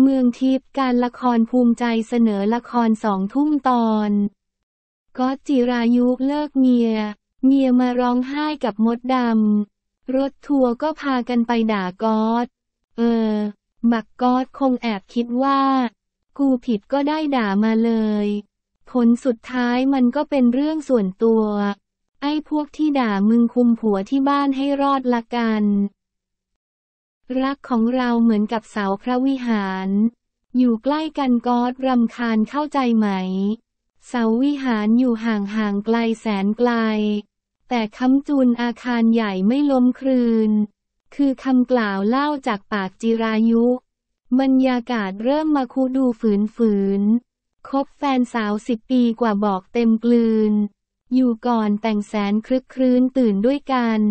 เมืองทิพย์การละครภูมิใจเสนอละครสองทุ่มตอน ก็จิรายุเลิกเมีย เมียมาร้องไห้กับมดดำ รถทัวร์ก็พากันไปด่าก๊อตเออ บักก๊อตคงแอบคิดว่า กูผิดก็ได้ด่ามาเลย ผลสุดท้ายมันก็เป็นเรื่องส่วนตัว ไอ้พวกที่ด่ามึงคุมผัวที่บ้านให้รอดละกันรักของเราเหมือนกับเสาพระวิหาร อยู่ใกล้กันกอดรำคาญเข้าใจไหม เสาวิหารอยู่ห่างๆไกลแสนไกล แต่คำจูนอาคารใหญ่ไม่ล้มคลืน คือคำกล่าวเล่าจากปากจิรายุ บรรยากาศเริ่มมาคูดูฝืนฝืนคบแฟนสาวสิบปีกว่าบอกเต็มกลืน อยู่ก่อนแต่งแสนคลึกครื้นตื่นด้วยกัน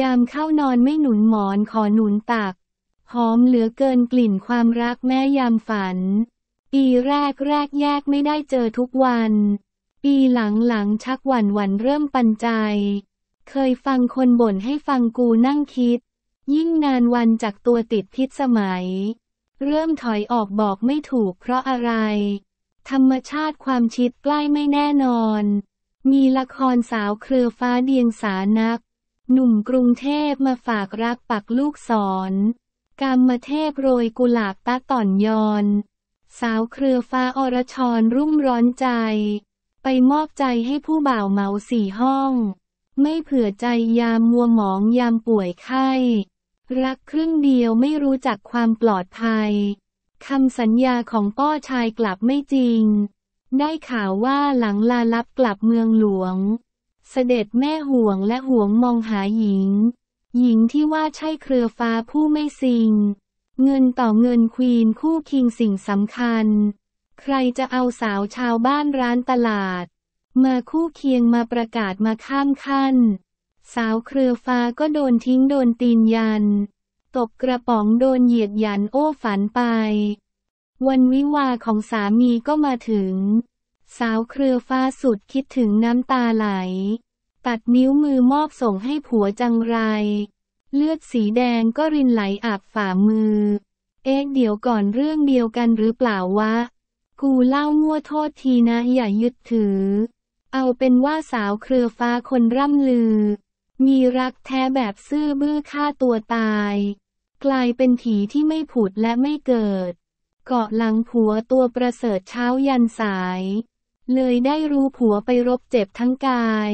ยามเข้านอนไม่หนุนหมอนขอหนุนตักหอมเหลือเกินกลิ่นความรักแม่ยามฝัน ปีแรกแรกแยกไม่ได้เจอทุกวัน ปีหลังหลังชักหวั่นหวั่นเริ่มปันใจเคยฟังคนบ่นให้ฟังกูนั่งคิด ยิ่งนานวันจากตัวติดพิษสมัย เริ่มถอยออกบอกไม่ถูกเพราะอะไร ธรรมชาติความชิดใกล้ไม่แน่นอน มีละครสาวเครือฟ้าเดียงสานักหนุ่มกรุงเทพมาฝากรักปักลูกศรกามเทพโรยกุหลาบตะต่อนยอนสาวเครือฟ้าอรชรรุ่มร้อนใจ ไปมอบใจให้ผู้บ่าวเมาสี่ห้อง ไม่เผื่อใจยามมัวหมองยามป่วยไข้ รักครึ่งเดียวไม่รู้จักความปลอดภัย คำสัญญาของป้อชายกลับไม่จริง ได้ข่าวว่าหลังลาลับกลับเมืองหลวงเสด็จแม่ห่วงและห่วงมองหาหญิง หญิงที่ว่าใช่เครือฟ้าผู้ไม่สิงเงินต่อเงินควีนคู่คิงสิ่งสำคัญ ใครจะเอาสาวชาวบ้านร้านตลาด มาคู่เคียงมาประกาศมาข้ามขั้น สาวเครือฟ้าก็โดนทิ้งโดนตีนยัน ตกกระป๋องโดนเหยียดยันโอ้ฝันไป วันวิวาของสามีก็มาถึงสาวเครือฟ้าสุดคิดถึงน้ำตาไหล ตัดนิ้วมือมอบส่งให้ผัวจังไร เลือดสีแดงก็รินไหลอาบฝ่ามือ เอ๊ะเดี๋ยวก่อนเรื่องเดียวกันหรือเปล่าวะ กูเล่ามั่วโทษทีนะอย่ายึดถือ เอาเป็นว่าสาวเครือฟ้าคนร่ำลือ มีรักแท้แบบซื่อบื้อฆ่าตัวตาย กลายเป็นผีที่ไม่ผุดและไม่เกิด เกาะหลังผัวตัวประเสริฐเช้ายันสายเลยได้รู้ผัวไปรบเจ็บทั้งกาย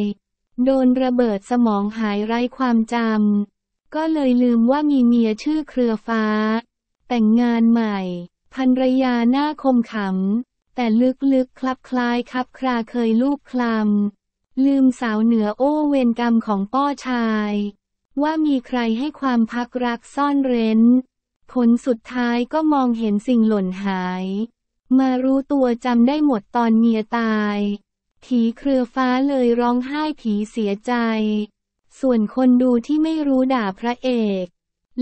โดนระเบิดสมองหายไร้ความจำก็เลยลืมว่ามีเมียชื่อเครือฟ้า แต่งงานใหม่ภรรยาหน้าคมขำ แต่ลึกๆคลับคล้ายคับคราเคยลูกคลำลืมสาวเหนือโอ้เวรกรรมของป้อชาย ว่ามีใครให้ความพักรักซ่อนเร้น ผลสุดท้ายก็มองเห็นสิ่งหล่นหายมารู้ตัวจำได้หมดตอนเมียตาย ผีเครือฟ้าเลยร้องไห้ผีเสียใจ ส่วนคนดูที่ไม่รู้ด่าพระเอก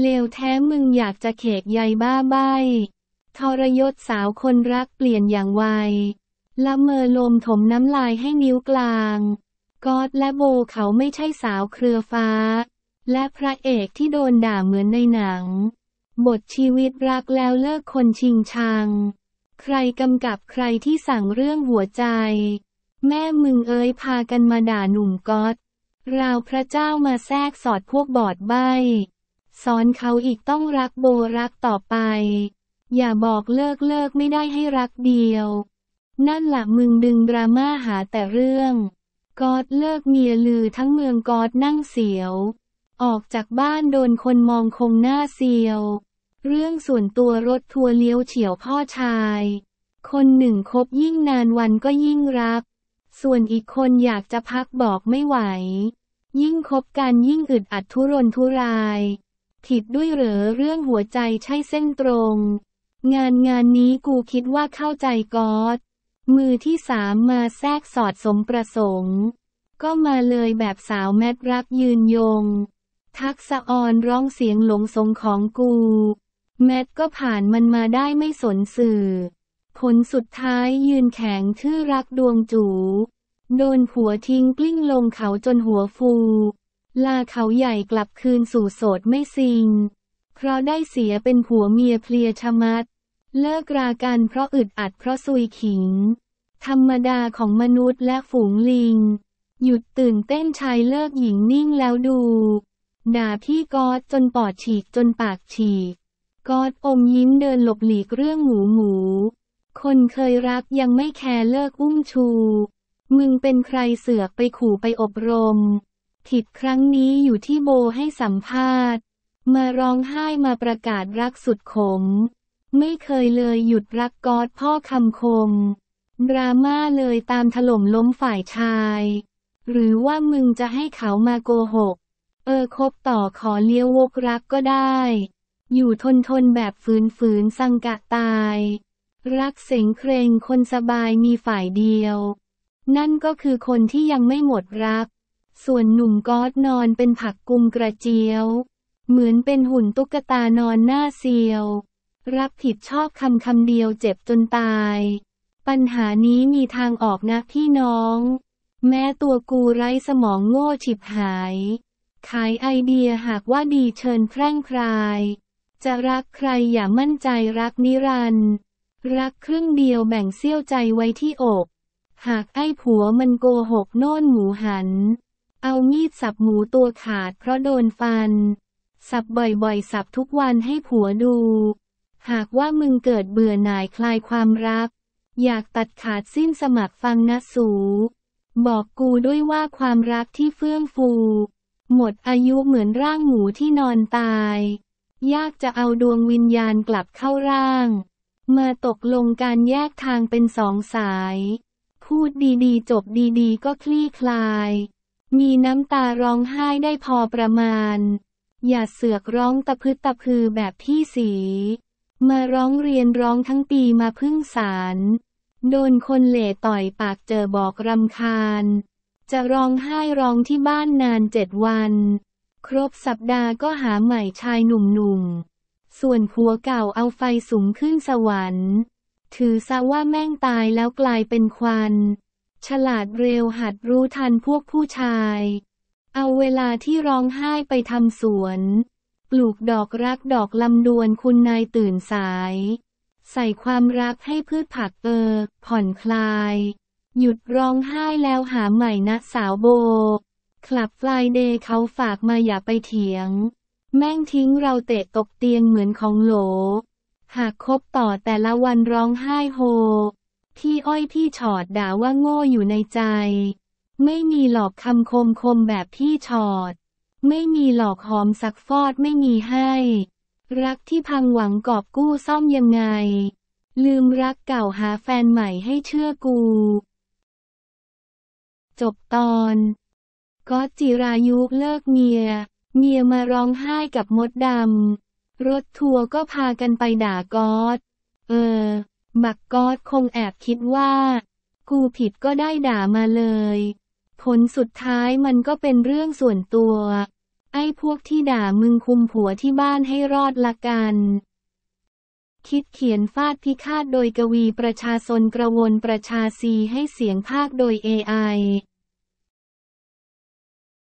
เลวแท้มึงอยากจะเขกใยบ้าใบทรยศสาวคนรักเปลี่ยนอย่างไวละเมอลมถมน้ำลายให้นิ้วกลาง กอดและโบเขาไม่ใช่สาวเครือฟ้า และพระเอกที่โดนด่าเหมือนในหนัง บทชีวิตรักแล้วเลิกคนชิงชังใครกำกับใครที่สั่งเรื่องหัวใจ แม่มึงเอ้ยพากันมาด่าหนุ่มก๊อตราวพระเจ้ามาแทรกสอดพวกบอดใบสอนเขาอีกต้องรักโบรักต่อไป อย่าบอกเลิกเลิกไม่ได้ให้รักเดียว นั่นหละมึงดึงดราม่าหาแต่เรื่องกอดเลิกเมียลือทั้งเมืองกอดนั่งเสียว ออกจากบ้านโดนคนมองคงหน้าเสียวเรื่องส่วนตัวรถทัวร์เลี้ยวเฉียวพ่อชาย คนหนึ่งคบยิ่งนานวันก็ยิ่งรัก ส่วนอีกคนอยากจะพักบอกไม่ไหว ยิ่งคบกัน ยิ่งอึดอัดทุรนทุราย ผิดด้วยเหรอเรื่องหัวใจใช่เส้นตรง งานงานนี้กูคิดว่าเข้าใจกอดมือที่สามมาแทรกสอดสมประสงค์ ก็มาเลยแบบสาวแมทรักยืนยง ทักษะออนร้องเสียงหลงสงของกูแมทก็ผ่านมันมาได้ไม่สนสื่อ ผลสุดท้ายยืนแข็งทื่อรักดวงจู โดนผัวทิ้งกลิ้งลงเขาจนหัวฟู ลาเขาใหญ่กลับคืนสู่โสดไม่ซิง เพราะได้เสียเป็นผัวเมียเพลียชะมัด เลิกรากันเพราะอึดอัดเพราะซุยขิง ธรรมดาของมนุษย์และฝูงลิง หยุดตื่นเต้นชายเลิกหญิงนิ่งแล้วดูด่าพี่กอดจนปอดฉีกจนปากฉีกก็อดอมยิ้มเดินหลบหลีกเรื่องหมูหมูคนเคยรักยังไม่แคร์เลิกอุ้มชู มึงเป็นใครเสือกไปขู่ไปอบรม ผิดครั้งนี้อยู่ที่โบให้สัมภาษณ์ มาร้องไห้มาประกาศรักสุดขม ไม่เคยเลยหยุดรักกอดพ่อคำคมดราม่าเลยตามถล่มล้มฝ่ายชาย หรือว่ามึงจะให้เขามาโกหก เออคบต่อขอเลี้ยววกรักก็ได้อยู่ทนทนแบบฝืนฝืนสังกะตาย รักเสงเครงคนสบายมีฝ่ายเดียว นั่นก็คือคนที่ยังไม่หมดรัก ส่วนหนุ่มก๊อตนอนเป็นผักกุมกระเจียว เหมือนเป็นหุ่นตุ๊กตานอนหน้าเซียว รับผิดชอบคำคำเดียวเจ็บจนตาย ปัญหานี้มีทางออกนะพี่น้อง แม้ตัวกูไร้สมองโง่ฉิบหาย ขายไอเดียหากว่าดีเชิญแพร่งพรายจะรักใครอย่ามั่นใจรักนิรันด์รักครึ่งเดียวแบ่งเสี้ยวใจไว้ที่อก หากไอ้ผัวมันโกหกโน่นหมูหัน เอามีดสับหมูตัวขาดเพราะโดนฟัน สับบ่อยๆ สับทุกวันให้ผัวดู หากว่ามึงเกิดเบื่อหน่ายคลายความรัก อยากตัดขาดสิ้นสมัครฟังนะสู บอกกูด้วยว่าความรักที่เฟื่องฟู หมดอายุเหมือนร่างหมูที่นอนตายยากจะเอาดวงวิญญาณกลับเข้าร่าง มาตกลงการแยกทางเป็นสองสาย พูดดีๆจบดีๆ ก็คลี่คลาย มีน้ำตาร้องไห้ได้พอประมาณ อย่าเสือกร้องตะพืดตะพือแบบพี่สีมาร้องเรียนร้องทั้งปีมาพึ่งสาร โดนคนเหล่ต่อยปากเจอบอกรำคาญ จะร้องไห้ร้องที่บ้านนานเจ็ดวันครบสัปดาห์ก็หาใหม่ชายหนุ่มๆส่วนผัวเก่าเอาไฟสูงขึ้นสวรรค์ ถือซะว่าแม่งตายแล้วกลายเป็นควัน ฉลาดเร็วหัดรู้ทันพวกผู้ชาย เอาเวลาที่ร้องไห้ไปทำสวน ปลูกดอกรักดอกลำดวนคุณนายตื่นสาย ใส่ความรักให้พืชผักเออ ผ่อนคลาย หยุดร้องไห้แล้วหาใหม่นะสาวโบคลับฟลายเดย์เขาฝากมาอย่าไปเถียง แม่งทิ้งเราเตะตกเตียงเหมือนของโหลหากคบต่อแต่ละวันร้องไห้โฮ พี่อ้อยพี่ชอดด่าว่าโง่อยู่ในใจ ไม่มีหลอกคำคมคมแบบพี่ชอด ไม่มีหลอกหอมสักฟอดไม่มีให้ รักที่พังหวังกอบกู้ซ่อมยังไง ลืมรักเก่าหาแฟนใหม่ให้เชื่อกู จบตอนก็จิรายุเลิกเมีย เมียมาร้องไห้กับมดดำ รถทัวร์ก็พากันไปด่าก๊อตเออ บักก๊อตคงแอบคิดว่า กูผิดก็ได้ด่ามาเลย ผลสุดท้ายมันก็เป็นเรื่องส่วนตัว ไอ้พวกที่ด่ามึงคุมผัวที่บ้านให้รอดละกัน คิดเขียนฟาดพิฆาตโดยกวีประชาชนกระวนประชาซีให้เสียงภาคโดย AI